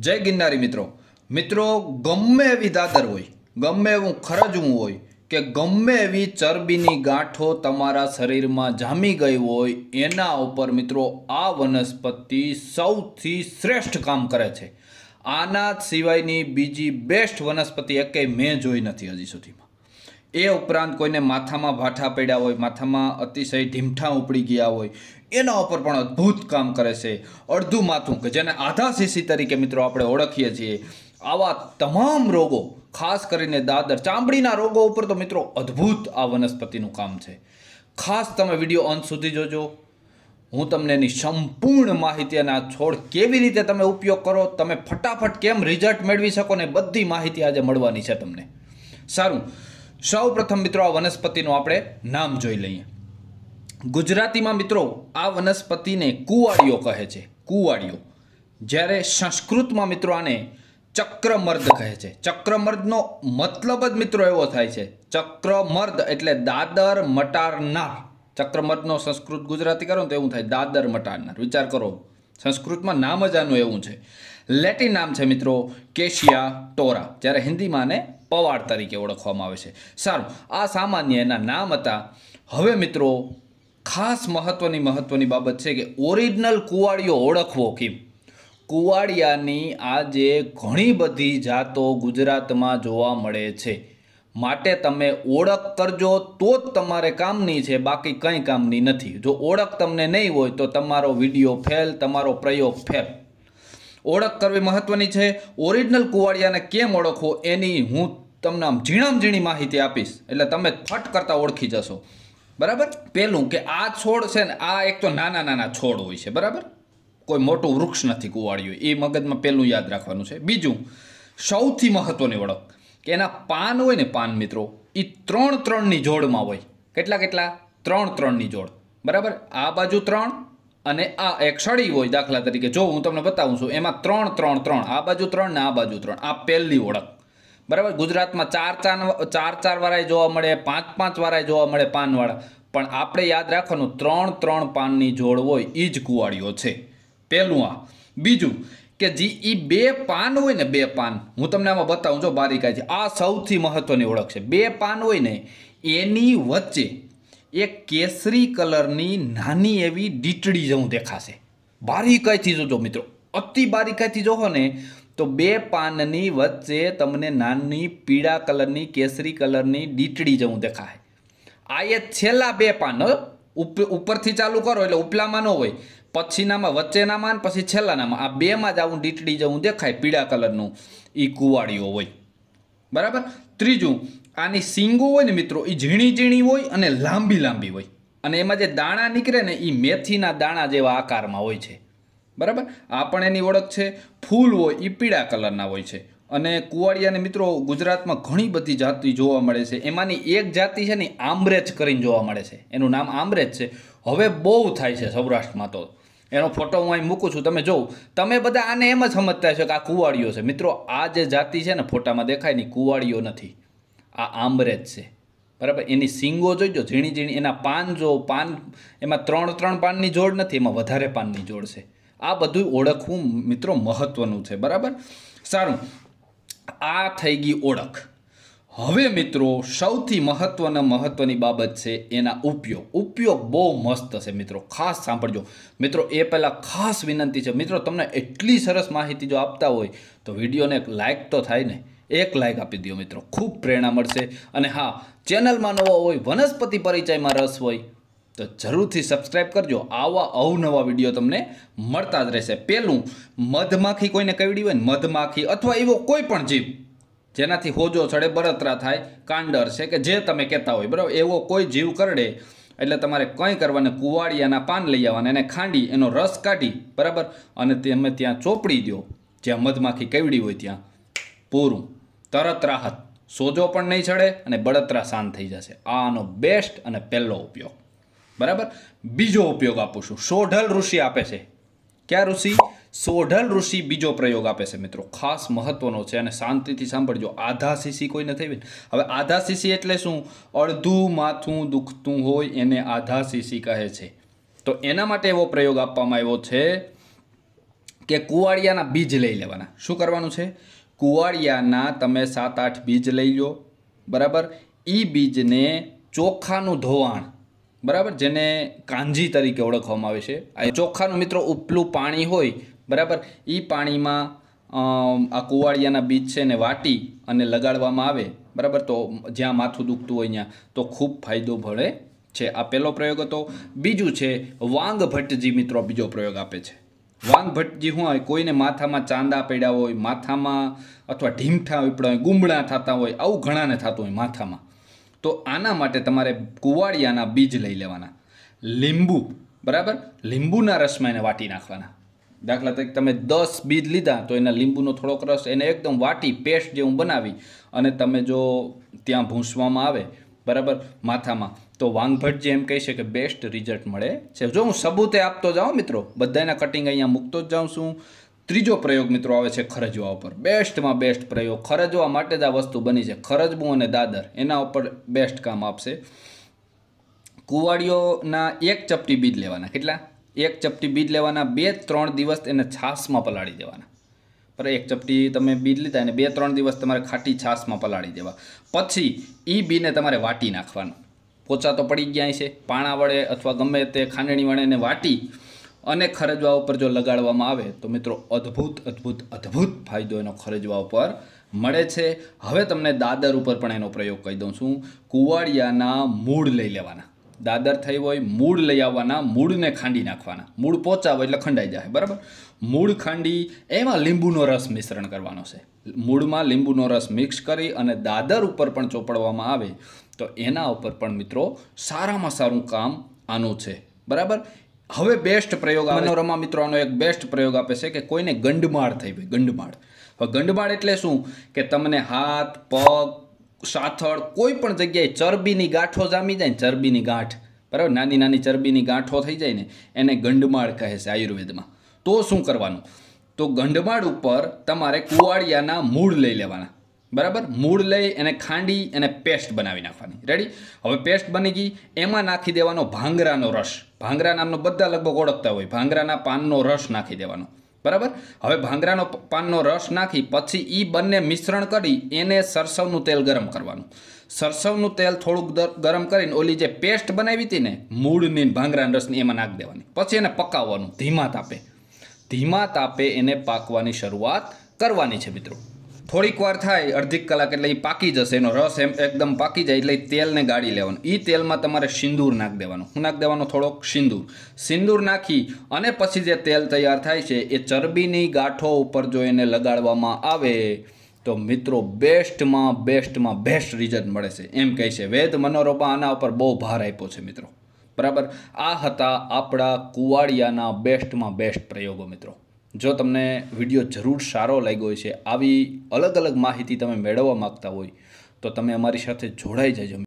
જય ગિરનારી મિત્રો મિત્રો ગમે એવી દાદર હોય ગમે એવું ખરજવું હોય કે ગમે એવી ચરબીની ગાંઠો તમારા શરીરમાં જામી ગઈ હોય એના ઉપર મિત્રો આ વનસ્પતિ સૌથી શ્રેષ્ઠ કામ કરે છે આના સિવાયની બીજી બેસ્ટ વનસ્પતિ એકેય મેં જોઈ નથી હજી સુધીમાં એ ઉપરાંત કોઈને માથામાં ભાઠા પડ્યા હોય માથામાં અતિશય ઢીમઠા ઉપડી ગયા હોય એના ઉપર પણ અદ્ભુત કામ કરે છે અડધું માથું કે જેને આધા શીશી તરીકે મિત્રો આપણે ઓળખીએ છીએ આવા તમામ રોગો ખાસ કરીને દાદર ચામડીના રોગો ઉપર તો મિત્રો અદ્ભુત આ વનસ્પતિનું કામ છે ખાસ તમે વિડીયો અંત સુધી જોજો હું તમને એની સંપૂર્ણ માહિતી અને આ છોડ કેવી રીતે તમે ઉપયોગ કરો તમે ફટાફટ કેમ રિઝલ્ટ મેળવી શકો ને બધી માહિતી આજે મળવાની છે તમને સારું સૌ પ્રથમ મિત્રો આ વનસ્પતિનું આપણે નામ જોઈ લઈએ ગુજરાતીમાં મિત્રો આ વનસ્પતિને કુવાડિયો કહે છે કુવાડિયો જ્યારે સંસ્કૃતમાં મિત્રો આને ચક્રમર્દ કહે છે ચક્રમર્દનો મતલબ જ મિત્રો એવો થાય છે ચક્રમર્દ એટલે દાદર મટારનાર ચક્રમર્દનો સંસ્કૃત ગુજરાતી કરો ને તો એવું થાય દાદર મટારનાર વિચાર કરો સંસ્કૃતમાં નામ જ આનું એવું છે લેટિન નામ છે મિત્રો કેશિયા ટોરા જ્યારે હિન્દીમાં ને પવાડ તરીકે ઓળખવામાં આવે છે સારું આ સામાન્ય એના નામ હતા હવે મિત્રો ખાસ મહત્ત્વની મહત્ત્વની બાબત છે કે ઓરિજિનલ કુવાડિયો ઓળખવો કેમ કુવાડિયાની આજે ઘણી બધી જાતો ગુજરાતમાં જોવા મળે છે માટે તમે ઓળખ કરજો તો જ તમારે કામની છે બાકી કંઈ કામની નથી જો ઓળખ તમને નહીં હોય તો તમારો વિડીયો ફેલ તમારો પ્રયોગ ફેલ ઓળખ કરવી મહત્વની છે ઓરિજિનલ કુવાડિયાને કેમ ઓળખવો એની હું તમને આમ ઝીણામ ઝીણી માહિતી આપીશ એટલે તમે ફટ કરતાં ઓળખી જશો બરાબર પહેલું કે આ છોડ છે ને આ એક તો નાના નાના છોડ હોય છે બરાબર કોઈ મોટું વૃક્ષ નથી કુવાડિયું એ મગજમાં પહેલું યાદ રાખવાનું છે બીજું સૌથી મહત્ત્વની ઓળખ કે એના પાન હોય ને પાન મિત્રો એ ત્રણ ત્રણની જોડમાં હોય કેટલા કેટલા ત્રણ ત્રણની જોડ બરાબર આ બાજુ ત્રણ અને આ એક સળી હોય દાખલા તરીકે જો હું તમને બતાવું છું એમાં ત્રણ ત્રણ ત્રણ આ બાજુ ત્રણ ને આ બાજુ ત્રણ આ પહેલી ઓળખ બરાબર ગુજરાતમાં ચાર ચાર ચાર ચાર વાળાએ જોવા મળે પાંચ પાંચ વાળાએ જોવા મળે પાનવાળા પણ આપણે યાદ રાખવાનું ત્રણ ત્રણ પાનની જોડ હોય એ જ કુવાડીઓ છે પહેલું આ બીજું કે જે એ બે પાન હોય ને બે પાન હું તમને આમાં બતાવું જો બારીકાઈ છે આ સૌથી મહત્વની ઓળખ છે બે પાન હોય ને એની વચ્ચે એક કેસરી કલરની નાની એવી ડીટડી જેવું દેખાશે બારીકાઈથી જોજો મિત્રો અતિ બારીકાઈથી જોહો ને તો બે પાનની વચ્ચે તમને નાની પીળા કલરની કેસરી કલરની ડીટડી જેવું દેખાય આ એ છેલ્લા બે પાન ઉપરથી ચાલુ કરો એટલે ઉપલામાં ન હોય પછીનામાં વચ્ચેનામાં ને પછી છેલ્લાનામાં આ બેમાં જ આવું ડીટડી જેવું દેખાય પીળા કલરનું એ કુવાડીઓ હોય બરાબર ત્રીજું આની સિંગો હોય ને મિત્રો એ ઝીણી ઝીણી હોય અને લાંબી લાંબી હોય અને એમાં જે દાણા નીકળે ને એ મેથીના દાણા જેવા આકારમાં હોય છે બરાબર આ પણ એની ઓળખ છે ફૂલ હોય એ પીળા કલરના હોય છે અને કુવાડિયાને મિત્રો ગુજરાતમાં ઘણી બધી જાતિ જોવા મળે છે એમાંની એક જાતિ છે ને આમરેજ કરીને જોવા મળે છે એનું નામ આમરેજ છે હવે બહુ થાય છે સૌરાષ્ટ્રમાં તો એનો ફોટો હું અહીં મૂકું છું તમે જોઉં તમે બધા આને એમ જ સમજતા છો કે આ કુવાડીઓ છે મિત્રો આ જે જાતિ છે ને ફોટામાં દેખાય ને કુવાડીઓ નથી આ આંબરે જ છે બરાબર એની સિંગો જોઈજો ઝીણી ઝીણી એના પાન જો પાન એમાં ત્રણ ત્રણ પાનની જોડ નથી એમાં વધારે પાનની જોડ છે આ બધું ઓળખવું મિત્રો મહત્ત્વનું છે બરાબર સારું આ થઈ ગઈ ઓળખ હવે મિત્રો સૌથી મહત્ત્વના મહત્ત્વની બાબત છે એના ઉપયોગ ઉપયોગ બહુ મસ્ત છે મિત્રો ખાસ સાંભળજો મિત્રો એ પહેલાં ખાસ વિનંતી છે મિત્રો તમને એટલી સરસ માહિતી જો આપતા હોય તો વિડીયોને લાઇક તો થાય ને એક લાઇક આપી દો મિત્રો ખૂબ પ્રેરણા મળશે અને હા ચેનલમાં નવો હોય વનસ્પતિ પરિચયમાં રસ હોય તો જરૂરથી સબસ્ક્રાઇબ કરજો આવા અવનવા વિડીયો તમને મળતા જ રહેશે પહેલું મધમાખી કોઈને કહેવડી હોય ને મધમાખી અથવા એવો કોઈ પણ જીવ જેનાથી હોજો ચડે બળતરા થાય કાંડર છે કે જે તમે કહેતા હોય બરાબર એવો કોઈ જીવ કરડે એટલે તમારે કંઈ કરવાને કુવાડિયાના પાન લઈ આવવાના એને ખાંડી એનો રસ કાઢી બરાબર અને તમે ત્યાં ચોપડી દો જ્યાં મધમાખી કેવડી હોય ત્યાં પૂરું તરત રાહત સોજો પણ નહીં ચડે અને બળતરા શાંત થઈ જશે આનો બેસ્ટ અને પહેલો ઉપયોગ બરાબર બીજો ઉપયોગ આપું છું સોઢલ ઋષિ આપે છે ક્યાં ઋષિ સોઢલ ઋષિ બીજો પ્રયોગ આપે છે મિત્રો ખાસ મહત્વનો છે અને શાંતિથી સાંભળજો આધા શીશી કોઈને થઈ હવે આધા શીશી એટલે શું અડધું માથું દુખતું હોય એને આધા શીશી કહે છે તો એના માટે એવો પ્રયોગ આપવામાં આવ્યો છે કે કુવાડિયાના બીજ લઈ લેવાના શું કરવાનું છે કુવાળિયાના તમે સાત આઠ બીજ લઈ લો બરાબર એ બીજને ચોખાનું ધોવાણ બરાબર જેને કાંજી તરીકે ઓળખવામાં આવે છે આ ચોખાનું મિત્રો ઉપલું પાણી હોય બરાબર એ પાણીમાં આ કુવાળિયાના બીજ છે ને વાટી અને લગાડવામાં આવે બરાબર તો જ્યાં માથું દુખતું હોય ત્યાં તો ખૂબ ફાયદો ભળે છે આ પહેલો પ્રયોગ હતો બીજું છે વાંગ ભટ્ટજી મિત્રો બીજો પ્રયોગ આપે છે વાંગભટ્ટજી હોય કોઈને માથામાં ચાંદા પડ્યા હોય માથામાં અથવા ઢીમઠા ઉપડા હોય ગુમડા થતા હોય આવું ઘણાને થતું હોય માથામાં તો આના માટે તમારે કુવાડિયાના બીજ લઈ લેવાના લીંબુ બરાબર લીંબુના રસમાં એને વાટી નાખવાના દાખલા તરીકે તમે દસ બીજ લીધા તો એના લીંબુનો થોડોક રસ એને એકદમ વાટી પેસ્ટ જેવું બનાવી અને તમે જો ત્યાં ભૂંસવામાં આવે બરાબર માથામાં તો વાંગભટ જે એમ કહી છે કે બેસ્ટ રિઝલ્ટ મળે છે જો હું સબૂતે આપતો જાઉં મિત્રો બધાના કટિંગ અહીંયા મૂકતો જ જાઉં છું ત્રીજો પ્રયોગ મિત્રો આવે છે ખરજવા ઉપર બેસ્ટમાં બેસ્ટ પ્રયોગ ખરજવા માટે જ આ વસ્તુ બની છે ખરજવું અને દાદર એના ઉપર બેસ્ટ કામ આપશે કુવાડીઓના એક ચપટી બીજ લેવાના કેટલા એક ચપટી બીજ લેવાના બે ત્રણ દિવસ એને છાશમાં પલાળી દેવાના પર એક ચપટી તમે બીજ લીધા અને બે ત્રણ દિવસ તમારે ખાટી છાશમાં પલાળી દેવા પછી એ બીને તમારે વાટી નાખવાનું પોચા તો પડી ગયા છે પાણા વડે અથવા ગમે તે ખાંડણી વડે એને વાટી અને ખરજવા ઉપર જો લગાડવામાં આવે તો મિત્રો અદ્ભુત અદ્ભુત અદ્ભુત ફાયદો એનો ખરજવા ઉપર મળે છે હવે તમને દાદર ઉપર પણ એનો પ્રયોગ કહી દઉં છું કુવાડિયાના મૂળ લઈ લેવાના દાદર થઈ હોય મૂળ લઈ આવવાના મૂળને ખાંડી નાખવાના મૂળ પહોંચાવો એટલે ખંડાઈ જાય બરાબર મૂળ ખાંડી એમાં લીંબુનો રસ મિશ્રણ કરવાનો છે મૂળમાં લીંબુનો રસ મિક્સ કરી અને દાદર ઉપર પણ ચોપડવામાં આવે તો એના ઉપર પણ મિત્રો સારામાં સારું કામ આનું છે બરાબર હવે બેસ્ટ પ્રયોગ મનોરમા મિત્રો આનો એક બેસ્ટ પ્રયોગ આપે છે કે કોઈને ગંડમાળ થઈ હોય ગંડમાળ હવે ગંડમાળ એટલે શું કે તમને હાથ પગ સાથળ કોઈ પણ જગ્યાએ ચરબીની ગાંઠો જામી જાય ને ચરબીની ગાંઠ બરાબર નાની નાની ચરબીની ગાંઠો થઈ જાય ને એને ગંડમાળ કહે છે આયુર્વેદમાં તો શું કરવાનું તો ગંડમાળ ઉપર તમારે કુવાળિયાના મૂળ લઈ લેવાના બરાબર મૂળ લઈ એને ખાંડી એને પેસ્ટ બનાવી નાખવાની રેડી હવે પેસ્ટ બની ગઈ એમાં નાખી દેવાનો ભાંગરાનો રસ ભાંગરા નામનો બધા લગભગ ઓળખતા હોય ભાંગરાના પાનનો રસ નાખી દેવાનો બરાબર હવે ભાંગરાનો પાનનો રસ નાખી પછી એ બંને મિશ્રણ કરી એને સરસવનું તેલ ગરમ કરવાનું સરસવનું તેલ થોડુંક ગરમ કરીને ઓલી જે પેસ્ટ બનાવી હતી ને મૂળની ભાંગરાના રસની એમાં નાખી દેવાની પછી એને પકાવવાનું ધીમા તાપે ધીમા તાપે એને પાકવાની શરૂઆત કરવાની છે મિત્રો થોડીક વાર થાય અડધી કલાક એટલે એ પાકી જશે એનો રસ એમ એકદમ પાકી જાય એટલે તેલને ગાળી લેવાનું એ તેલમાં તમારે સિંદૂર નાખી દેવાનું હું નાખી દેવાનો થોડોક સિંદૂર સિંદૂર નાખી અને પછી જે તેલ તૈયાર થાય છે એ ચરબીની ગાંઠો ઉપર જો એને લગાડવામાં આવે તો મિત્રો બેસ્ટમાં બેસ્ટમાં બેસ્ટ રિઝલ્ટ મળે છે એમ કહે છે વેદ મનોરમા આના ઉપર બહુ ભાર આપ્યો છે મિત્રો બરાબર આ હતા આપણા કુવાડિયાના બેસ્ટમાં બેસ્ટ પ્રયોગો મિત્રો જો તમને વિડીયો જરૂર સારો લાગ્યો છે આવી અલગ અલગ માહિતી તમે મેળવવા માગતા હોય તો તમે અમારી સાથે જોડાઈ જજો